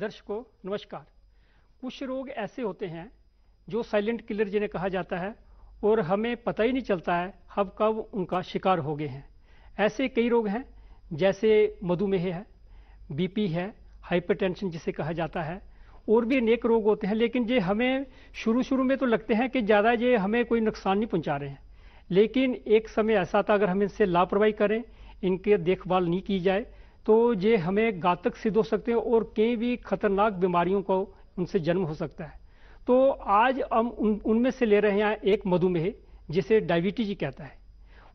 दर्शकों नमस्कार कुछ रोग ऐसे होते हैं जो साइलेंट किलर जिन्हें कहा जाता है और हमें पता ही नहीं चलता है हम कब उनका शिकार हो गए हैं ऐसे कई रोग हैं जैसे मधुमेह है बीपी है हाइपरटेंशन जिसे कहा जाता है और भी अनेक रोग होते हैं लेकिन ये हमें शुरू शुरू में तो लगते हैं कि ज़्यादा ये हमें कोई नुकसान नहीं पहुँचा रहे हैं लेकिन एक समय ऐसा था अगर हम इनसे लापरवाही करें इनके देखभाल नहीं की जाए तो ये हमें घातक सिद्ध हो सकते हैं और कई भी खतरनाक बीमारियों को उनसे जन्म हो सकता है तो आज हम उन उनमें से ले रहे हैं एक मधुमेह जिसे डायबिटीज कहता है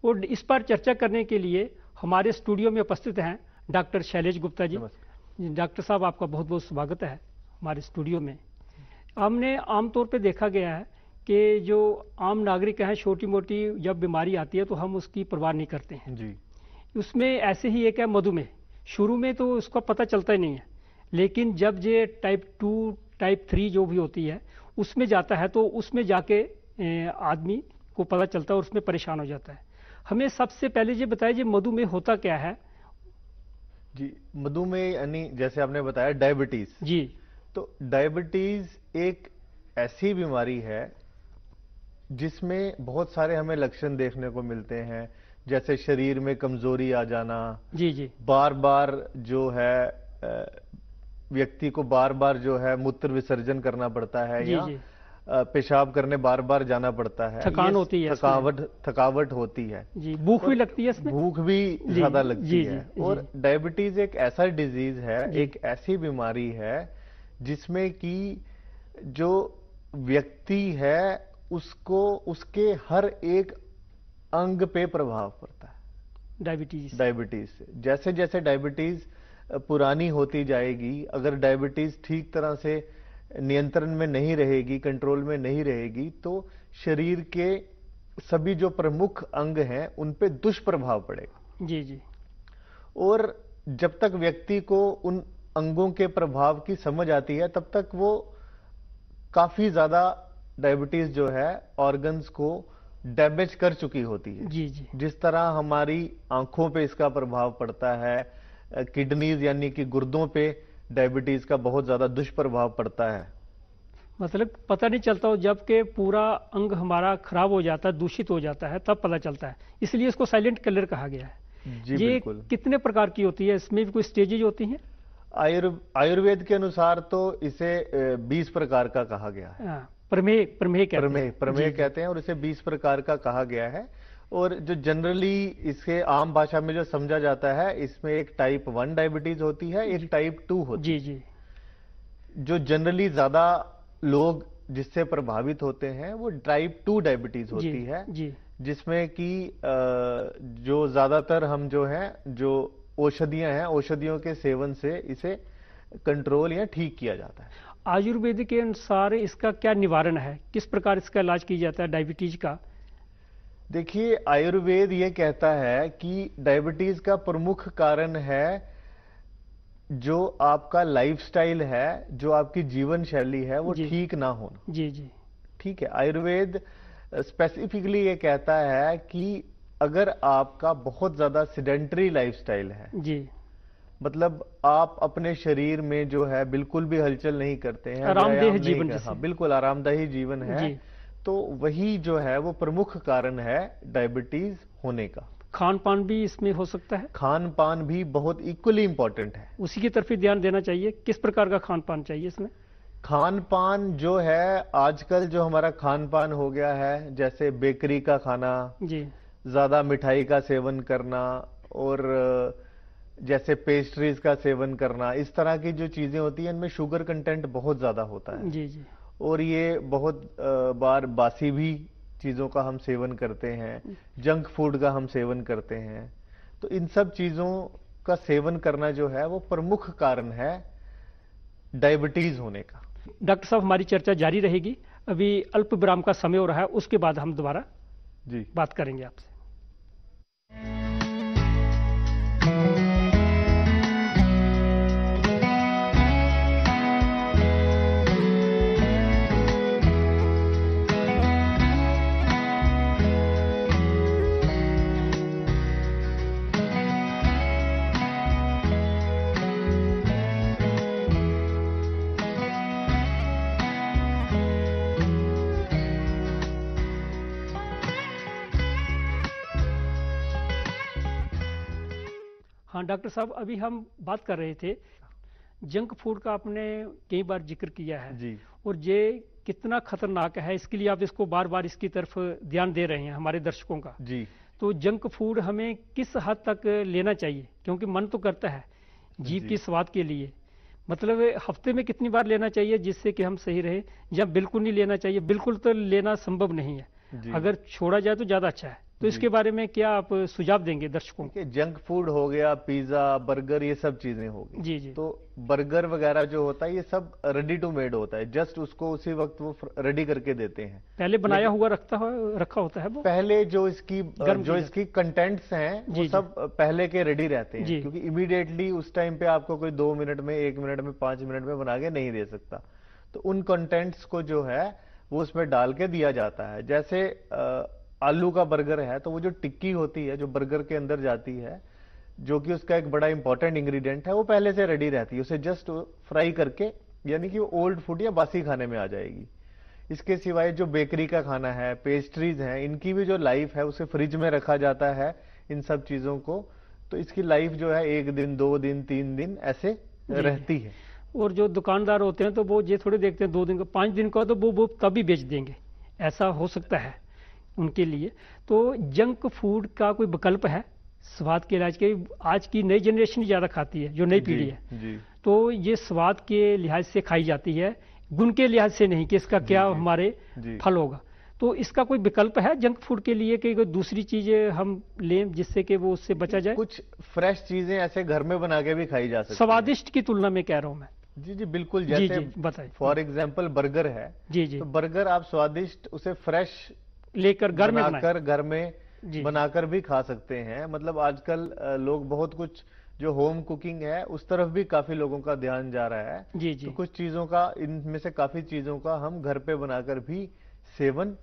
और इस पर चर्चा करने के लिए हमारे स्टूडियो में उपस्थित हैं डॉक्टर शैलेश गुप्ता जी डॉक्टर साहब आपका बहुत बहुत स्वागत है हमारे स्टूडियो में हमने आमतौर पर देखा गया है कि जो आम नागरिक हैं छोटी मोटी जब बीमारी आती है तो हम उसकी परवाह नहीं करते हैं जी उसमें ऐसे ही एक है मधुमेह शुरू में तो उसका पता चलता ही नहीं है लेकिन जब ये टाइप टू टाइप थ्री जो भी होती है उसमें जाता है तो उसमें जाके आदमी को पता चलता है और उसमें परेशान हो जाता है हमें सबसे पहले ये बताया जी मधुमेह होता क्या है जी मधुमेह यानी जैसे आपने बताया डायबिटीज जी तो डायबिटीज एक ऐसी बीमारी है जिसमें बहुत सारे हमें लक्षण देखने को मिलते हैं जैसे शरीर में कमजोरी आ जाना जी जी बार बार जो है व्यक्ति को बार बार जो है मूत्र विसर्जन करना पड़ता है जी, या जी। पेशाब करने बार बार जाना पड़ता है थकान होती है थकावट थकावट होती है जी भूख भी लगती है भूख भी ज्यादा लगती जी, है जी, और डायबिटीज एक ऐसा डिजीज है एक ऐसी बीमारी है जिसमें कि जो व्यक्ति है उसको उसके हर एक अंग पे प्रभाव पड़ता है डायबिटीज डायबिटीज से जैसे जैसे डायबिटीज पुरानी होती जाएगी अगर डायबिटीज ठीक तरह से नियंत्रण में नहीं रहेगी कंट्रोल में नहीं रहेगी तो शरीर के सभी जो प्रमुख अंग हैं उन पे दुष्प्रभाव पड़ेगा जी जी और जब तक व्यक्ति को उन अंगों के प्रभाव की समझ आती है तब तक वो काफी ज्यादा डायबिटीज जो है ऑर्गन्स को डैमेज कर चुकी होती है जी जी जिस तरह हमारी आंखों पे इसका प्रभाव पड़ता है किडनीज यानी कि गुर्दों पे डायबिटीज का बहुत ज्यादा दुष्प्रभाव पड़ता है मतलब पता नहीं चलता हो जबकि पूरा अंग हमारा खराब हो जाता है दूषित हो जाता है तब पता चलता है इसलिए इसको साइलेंट कलर कहा गया है जी ये कितने प्रकार की होती है इसमें भी कोई स्टेजेज होती हैं आयुर्वेद के अनुसार तो इसे 20 प्रकार का कहा गया है हाँ। प्रमेय प्रमेय कहते प्रमेय प्रमेय कहते हैं और इसे 20 प्रकार का कहा गया है और जो जनरली इसके आम भाषा में जो समझा जाता है इसमें एक टाइप वन डायबिटीज होती है एक टाइप टू होती जी जी जो जनरली ज्यादा लोग जिससे प्रभावित होते हैं वो टाइप टू डायबिटीज होती जी, है जी। जिसमें कि जो ज्यादातर हम जो हैं जो औषधियां हैं औषधियों के सेवन से इसे कंट्रोल या ठीक किया जाता है आयुर्वेद के अनुसार इसका क्या निवारण है किस प्रकार इसका इलाज किया जाता है डायबिटीज का देखिए आयुर्वेद ये कहता है कि डायबिटीज का प्रमुख कारण है जो आपका लाइफस्टाइल है जो आपकी जीवन शैली है वो ठीक ना होना जी जी ठीक है आयुर्वेद स्पेसिफिकली ये कहता है कि अगर आपका बहुत ज्यादा सिडेंटरी लाइफस्टाइल है जी मतलब आप अपने शरीर में जो है बिल्कुल भी हलचल नहीं करते हैं आरामदेह जीवन हाँ बिल्कुल आरामदायी जीवन है जी। तो वही जो है वो प्रमुख कारण है डायबिटीज होने का खान पान भी इसमें हो सकता है खान पान भी बहुत इक्वली इंपॉर्टेंट है उसी की तरफ ध्यान देना चाहिए किस प्रकार का खान पान चाहिए इसमें खान पान जो है आजकल जो हमारा खान पान हो गया है जैसे बेकरी का खाना जी ज्यादा मिठाई का सेवन करना और जैसे पेस्ट्रीज का सेवन करना इस तरह की जो चीज़ें होती हैं इनमें शुगर कंटेंट बहुत ज़्यादा होता है जी जी और ये बहुत बार बासी भी चीज़ों का हम सेवन करते हैं जंक फूड का हम सेवन करते हैं तो इन सब चीज़ों का सेवन करना जो है वो प्रमुख कारण है डायबिटीज़ होने का डॉक्टर साहब हमारी चर्चा जारी रहेगी अभी अल्प विराम का समय हो रहा है उसके बाद हम दोबारा जी बात करेंगे आपसे हाँ डॉक्टर साहब अभी हम बात कर रहे थे जंक फूड का आपने कई बार जिक्र किया है जी और ये कितना खतरनाक है इसके लिए आप इसको बार बार इसकी तरफ ध्यान दे रहे हैं हमारे दर्शकों का जी तो जंक फूड हमें किस हद तक लेना चाहिए क्योंकि मन तो करता है जीव की स्वाद के लिए मतलब हफ्ते में कितनी बार लेना चाहिए जिससे कि हम सही रहे या बिल्कुल नहीं लेना चाहिए बिल्कुल तो लेना संभव नहीं है अगर छोड़ा जाए तो ज़्यादा अच्छा है तो इसके बारे में क्या आप सुझाव देंगे दर्शकों के जंक फूड हो गया पिज्जा बर्गर ये सब चीजें हो गई जी जी तो बर्गर वगैरह जो होता है ये सब रेडी टू मेड होता है जस्ट उसको उसी वक्त वो रेडी करके देते हैं पहले बनाया हुआ रखता हो, रखा होता है वो पहले जो इसकी जो इसकी कंटेंट्स हैं वो सब पहले के रेडी रहते हैं क्योंकि इमीडिएटली उस टाइम पे आपको कोई दो मिनट में एक मिनट में पांच मिनट में बना के नहीं दे सकता तो उन कंटेंट्स को जो है वो उसमें डाल के दिया जाता है जैसे आलू का बर्गर है तो वो जो टिक्की होती है जो बर्गर के अंदर जाती है जो कि उसका एक बड़ा इंपॉर्टेंट इंग्रेडिएंट है वो पहले से रेडी रहती है उसे जस्ट फ्राई करके यानी कि वो ओल्ड फूड या बासी खाने में आ जाएगी इसके सिवाय जो बेकरी का खाना है पेस्ट्रीज हैं इनकी भी जो लाइफ है उसे फ्रिज में रखा जाता है इन सब चीजों को तो इसकी लाइफ जो है एक दिन दो दिन तीन दिन ऐसे रहती है और जो दुकानदार होते हैं तो वो ये थोड़े देखते हैं दो दिन का पांच दिन का तो वो वो तभी बेच देंगे ऐसा हो सकता है उनके लिए तो जंक फूड का कोई विकल्प है स्वाद के इलाज के आज की नई जनरेशन ही ज़्यादा खाती है जो नई पीढ़ी है जी. तो ये स्वाद के लिहाज से खाई जाती है गुण के लिहाज से नहीं कि इसका क्या हमारे फल होगा तो इसका कोई विकल्प है जंक फूड के लिए कि कोई दूसरी चीजें हम लें जिससे कि वो उससे बचा जाए कुछ फ्रेश चीजें ऐसे घर में बना के भी खाई जा सकती स्वादिष्ट की तुलना में कह रहा हूं मैं जी जी बिल्कुल जैसे फॉर एग्जाम्पल बर्गर है जी जी तो बर्गर आप स्वादिष्ट उसे फ्रेश लेकर घर में बनाकर घर में बनाकर भी खा सकते हैं मतलब आजकल लोग बहुत कुछ जो होम कुकिंग है उस तरफ भी काफी लोगों का ध्यान जा रहा है जी जी तो कुछ चीजों का इनमें से काफी चीजों का हम घर पे बनाकर भी सेवन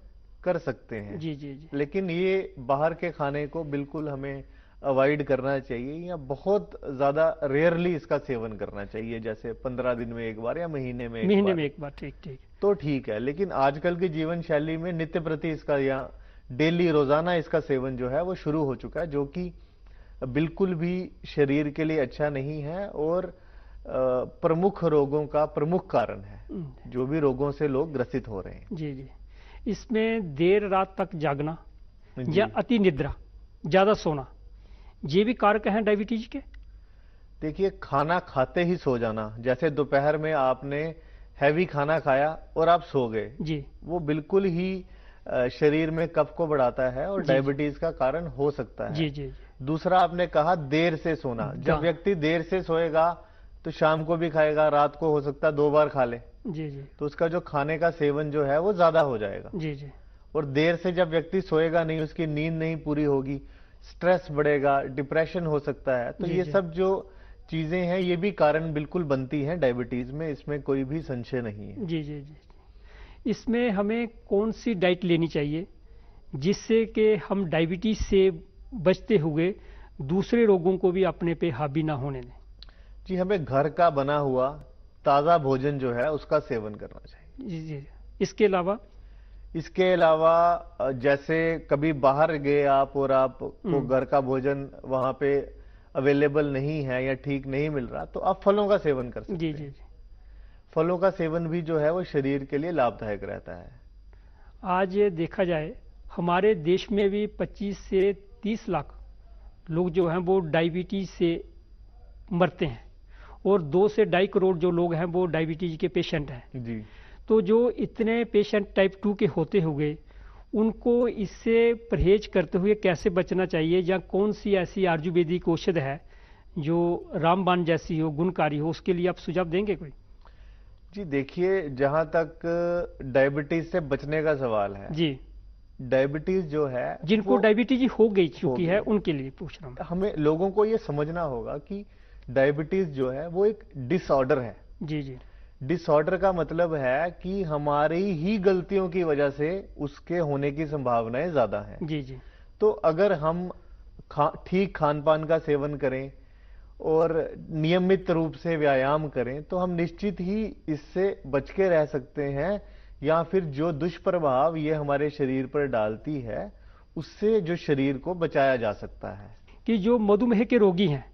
कर सकते हैं जी जी जी लेकिन ये बाहर के खाने को बिल्कुल हमें अवॉइड करना चाहिए या बहुत ज्यादा रेयरली इसका सेवन करना चाहिए जैसे पंद्रह दिन में एक बार या महीने में महीने में एक बार ठीक ठीक तो ठीक है लेकिन आजकल की जीवन शैली में नित्य प्रति इसका या डेली रोजाना इसका सेवन जो है वो शुरू हो चुका है जो कि बिल्कुल भी शरीर के लिए अच्छा नहीं है और प्रमुख रोगों का प्रमुख कारण है हम्म। जो भी रोगों से लोग ग्रसित हो रहे हैं जी जी इसमें देर रात तक जागना या अति निद्रा ज्यादा सोना ये भी कारक हैं डायबिटीज के देखिए खाना खाते ही सो जाना जैसे दोपहर में आपने हैवी खाना खाया और आप सो गए जी वो बिल्कुल ही शरीर में कफ को बढ़ाता है और डायबिटीज का कारण हो सकता है जी जी दूसरा आपने कहा देर से सोना जब हाँ। व्यक्ति देर से सोएगा तो शाम को भी खाएगा रात को हो सकता है दो बार खा ले जी जी तो उसका जो खाने का सेवन जो है वो ज्यादा हो जाएगा जी जी और देर से जब व्यक्ति सोएगा नहीं उसकी नींद नहीं पूरी होगी स्ट्रेस बढ़ेगा डिप्रेशन हो सकता है तो ये सब जो चीजें हैं ये भी कारण बिल्कुल बनती हैं डायबिटीज में इसमें कोई भी संशय नहीं है जी जी जी इसमें हमें कौन सी डाइट लेनी चाहिए जिससे कि हम डायबिटीज से बचते हुए दूसरे रोगों को भी अपने पे हावी ना होने दें जी हमें घर का बना हुआ ताज़ा भोजन जो है उसका सेवन करना चाहिए जी जी इसके अलावा इसके अलावा जैसे कभी बाहर गए आप और आपको हम्म। घर का भोजन वहां पे अवेलेबल नहीं है या ठीक नहीं मिल रहा तो आप फलों का सेवन कर सकते जी जी जी फलों का सेवन भी जो है वो शरीर के लिए लाभदायक रहता है आज देखा जाए हमारे देश में भी 25 से 30 लाख लोग जो हैं वो डायबिटीज से मरते हैं और दो से ढाई करोड़ जो लोग हैं वो डायबिटीज के पेशेंट हैं जी तो जो इतने पेशेंट टाइप टू के होते हुए उनको इससे परहेज करते हुए कैसे बचना चाहिए या कौन सी ऐसी आयुर्वेदिक औषध है जो रामबान जैसी हो गुणकारी हो उसके लिए आप सुझाव देंगे कोई जी देखिए जहाँ तक डायबिटीज से बचने का सवाल है जी डायबिटीज जो है जिनको डायबिटीज हो गई चुकी है उनके लिए पूछ रहा हूँ हमें लोगों को ये समझना होगा कि डायबिटीज जो है वो एक डिसऑर्डर है जी जी डिसऑर्डर का मतलब है कि हमारी ही गलतियों की वजह से उसके होने की संभावनाएं ज्यादा हैं जी जी तो अगर हम खा ठीक खान पान का सेवन करें और नियमित रूप से व्यायाम करें तो हम निश्चित ही इससे बच के रह सकते हैं या फिर जो दुष्प्रभाव ये हमारे शरीर पर डालती है उससे जो शरीर को बचाया जा सकता है कि जो मधुमेह के रोगी हैं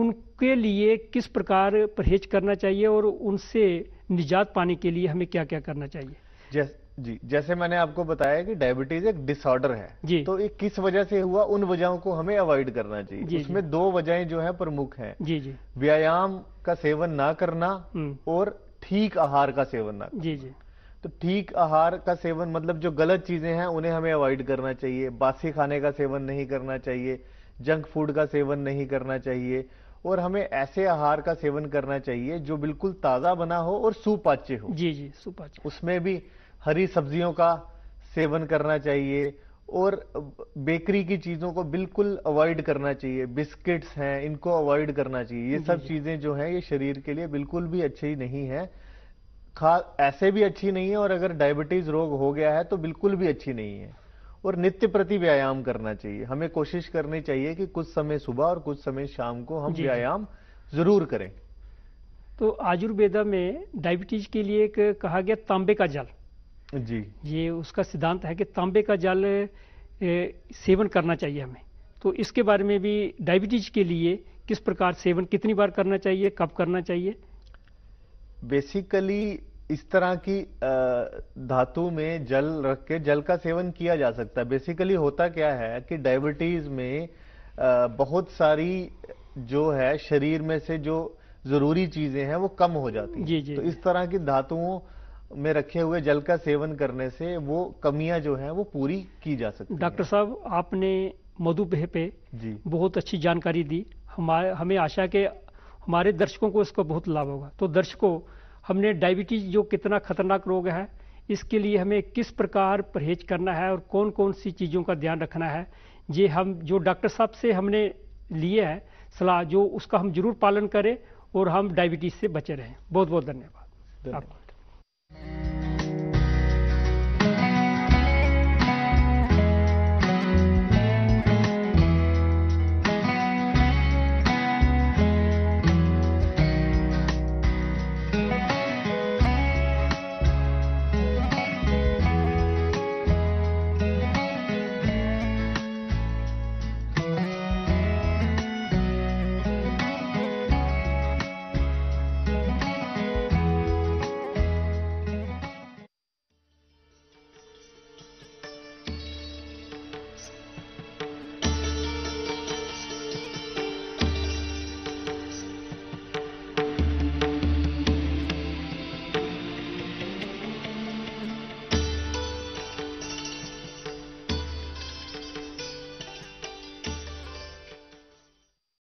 उनके लिए किस प्रकार परहेज करना चाहिए और उनसे निजात पाने के लिए हमें क्या क्या करना चाहिए जै, जी जैसे मैंने आपको बताया कि डायबिटीज एक डिसऑर्डर है जी तो ये किस वजह से हुआ उन वजहों को हमें अवॉइड करना चाहिए जी, उसमें जी, दो वजहें जो है प्रमुख हैं जी जी व्यायाम का सेवन ना करना हम्म। और ठीक आहार का सेवन ना जी जी तो ठीक आहार का सेवन मतलब जो गलत चीजें हैं उन्हें हमें अवॉइड करना चाहिए बासी खाने का सेवन नहीं करना चाहिए जंक फूड का सेवन नहीं करना चाहिए और हमें ऐसे आहार का सेवन करना चाहिए जो बिल्कुल ताजा बना हो और सुपाच्य हो जी जी सुपाच्य उसमें भी हरी सब्जियों का सेवन करना चाहिए और बेकरी की चीजों को बिल्कुल अवॉइड करना चाहिए बिस्किट्स हैं इनको अवॉइड करना चाहिए ये सब चीजें जो हैं ये शरीर के लिए बिल्कुल भी अच्छी नहीं है खा ऐसे भी अच्छी नहीं है और अगर डायबिटीज रोग हो गया है तो बिल्कुल भी अच्छी नहीं है और नित्य प्रति व्यायाम करना चाहिए हमें कोशिश करनी चाहिए कि कुछ समय सुबह और कुछ समय शाम को हम व्यायाम जरूर करें तो आयुर्वेदा में डायबिटीज के लिए एक कहा गया तांबे का जल जी ये उसका सिद्धांत है कि तांबे का जल सेवन करना चाहिए हमें तो इसके बारे में भी डायबिटीज के लिए किस प्रकार सेवन कितनी बार करना चाहिए कब करना चाहिए बेसिकली इस तरह की धातु में जल रख के जल का सेवन किया जा सकता है बेसिकली होता क्या है कि डायबिटीज में बहुत सारी जो है शरीर में से जो जरूरी चीजें हैं वो कम हो जाती हैं जी, जी, तो इस तरह की धातुओं में रखे हुए जल का सेवन करने से वो कमियां जो हैं वो पूरी की जा सकती डॉक्टर साहब आपने मधुपेह पे जी बहुत अच्छी जानकारी दी हमारे हमें आशा के हमारे दर्शकों को इसका बहुत लाभ होगा तो दर्शकों हमने डायबिटीज़ जो कितना खतरनाक रोग है इसके लिए हमें किस प्रकार परहेज करना है और कौन कौन सी चीज़ों का ध्यान रखना है ये हम जो डॉक्टर साहब से हमने लिए हैं सलाह जो उसका हम जरूर पालन करें और हम डायबिटीज़ से बचे रहें बहुत बहुत धन्यवाद